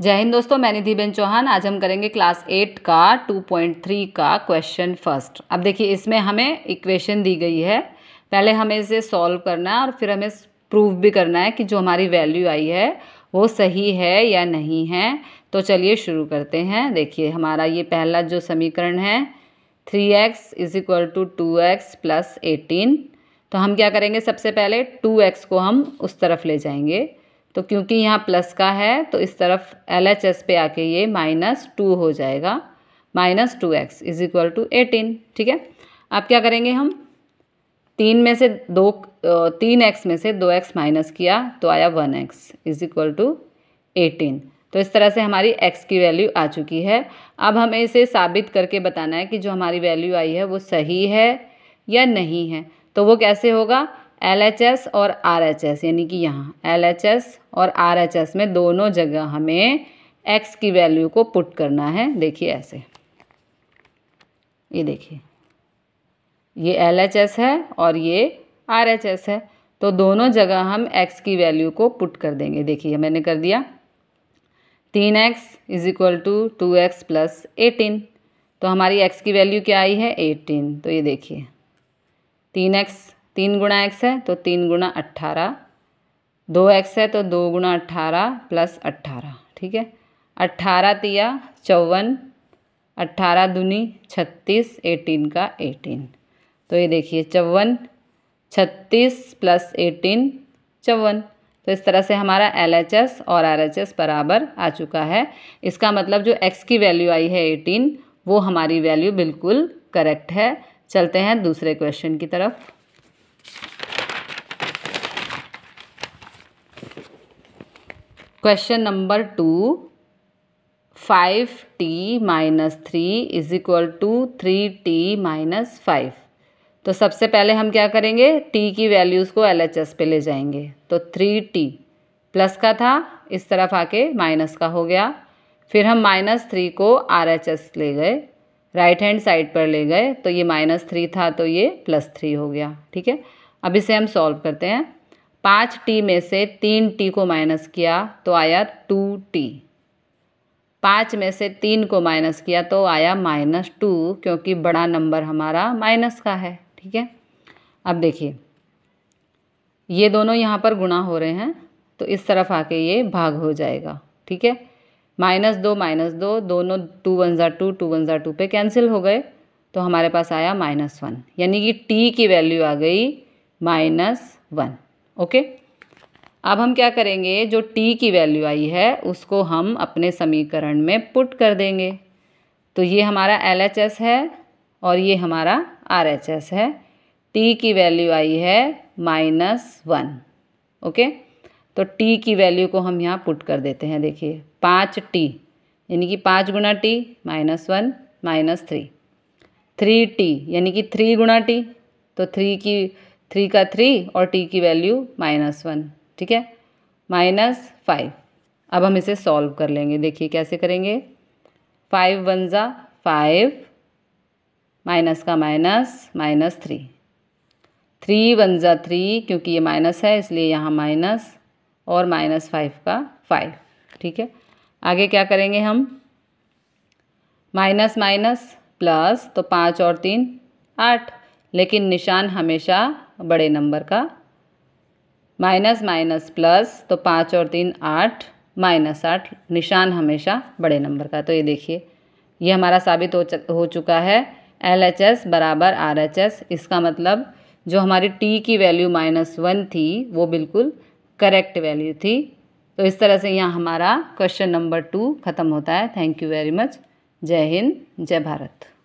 जय हिंद दोस्तों मैं निधिबेन चौहान आज हम करेंगे क्लास एट का 2.3 का क्वेश्चन फर्स्ट अब देखिए इसमें हमें इक्वेशन दी गई है पहले हमें इसे सॉल्व करना है और फिर हमें प्रूव भी करना है कि जो हमारी वैल्यू आई है वो सही है या नहीं है तो चलिए शुरू करते हैं देखिए हमारा ये पहला जो समीकरण है three X is equal to two x plus eighteen तो हम क्या करेंगे सबसे पहले टू एक्स को हम उस तरफ ले जाएंगे तो क्योंकि यहाँ प्लस का है तो इस तरफ एल एच एस पे आके ये माइनस टू हो जाएगा minus two x is equal to eighteen ठीक है अब क्या करेंगे हम तीन में से दो तीन एक्स में से दो एक्स माइनस किया तो आया one x is equal to eighteen तो इस तरह से हमारी एक्स की वैल्यू आ चुकी है अब हमें इसे साबित करके बताना है कि जो हमारी वैल्यू आई है वो सही है या नहीं है तो वो कैसे होगा एल एच एस और आर एच एस यानी कि यहाँ एल एच एस और आर एच एस में दोनों जगह हमें एक्स की वैल्यू को पुट करना है देखिए ऐसे ये देखिए ये एल एच एस है और ये आर एच एस है तो दोनों जगह हम एक्स की वैल्यू को पुट कर देंगे देखिए मैंने कर दिया तीन x is equal to two x plus eighteen तो हमारी एक्स की वैल्यू क्या आई है एटीन तो ये देखिए तीन एक्स तीन गुणा एक्स है तो तीन गुणा अट्ठारह दो एक्स है तो दो गुणा अट्ठारह प्लस अट्ठारह ठीक है अट्ठारह तिया चौवन अट्ठारह दूनी छत्तीस एटीन का एटीन तो ये देखिए चौवन छत्तीस प्लस एटीन चौवन तो इस तरह से हमारा एल एच एस और आर एच एस बराबर आ चुका है इसका मतलब जो एक्स की वैल्यू आई है एटीन वो हमारी वैल्यू बिल्कुल करेक्ट है चलते हैं दूसरे क्वेश्चन की तरफ question number two five t minus three is equal to three t minus five तो सबसे पहले हम क्या करेंगे टी की वैल्यूज़ को एल एच एस पे ले जाएंगे तो थ्री टी प्लस का था इस तरफ आके माइनस का हो गया फिर हम माइनस थ्री को आर एच एस ले गए राइट हैंड साइड पर ले गए तो ये माइनस थ्री था तो ये प्लस थ्री हो गया ठीक है अब इसे हम सॉल्व करते हैं पाँच टी में से तीन टी को माइनस किया तो आया टू टी पाँच में से तीन को माइनस किया तो आया माइनस टू क्योंकि बड़ा नंबर हमारा माइनस का है ठीक है अब देखिए ये दोनों यहाँ पर गुणा हो रहे हैं तो इस तरफ आके ये भाग हो जाएगा ठीक है माइनस दो माइनस दो दोनों टू वन ज़ा टू टू वन ज़ा टू पर कैंसिल हो गए तो हमारे पास आया माइनस वन यानी कि टी की वैल्यू आ गई माइनस वन ओके अब हम क्या करेंगे जो टी की वैल्यू आई है उसको हम अपने समीकरण में पुट कर देंगे तो ये हमारा एल एच एस है और ये हमारा आर एच एस है टी की वैल्यू आई है माइनस वन ओके तो टी की वैल्यू को हम यहाँ पुट कर देते हैं देखिए पाँच टी यानी कि पाँच गुना t minus one minus three three t यानी कि थ्री गुना टी तो थ्री की थ्री का थ्री और टी की वैल्यू माइनस वन ठीक है माइनस फाइव अब हम इसे सॉल्व कर लेंगे देखिए कैसे करेंगे फाइव वन ज़ा फाइव माइनस का minus minus three three one ज़ा थ्री क्योंकि ये माइनस है इसलिए यहाँ माइनस और माइनस फाइव का फाइव ठीक है आगे क्या करेंगे हम माइनस माइनस प्लस तो पाँच और तीन आठ लेकिन निशान हमेशा बड़े नंबर का माइनस माइनस प्लस तो पाँच और तीन आठ माइनस आठ निशान हमेशा बड़े नंबर का तो ये देखिए ये हमारा साबित हो हो चुका है एल एच एस बराबर आर एच एस इसका मतलब जो हमारी टी की वैल्यू माइनस वन थी वो बिल्कुल करेक्ट वैल्यू थी तो इस तरह से यहाँ हमारा क्वेश्चन नंबर टू ख़त्म होता है थैंक यू वेरी मच जय हिंद जय भारत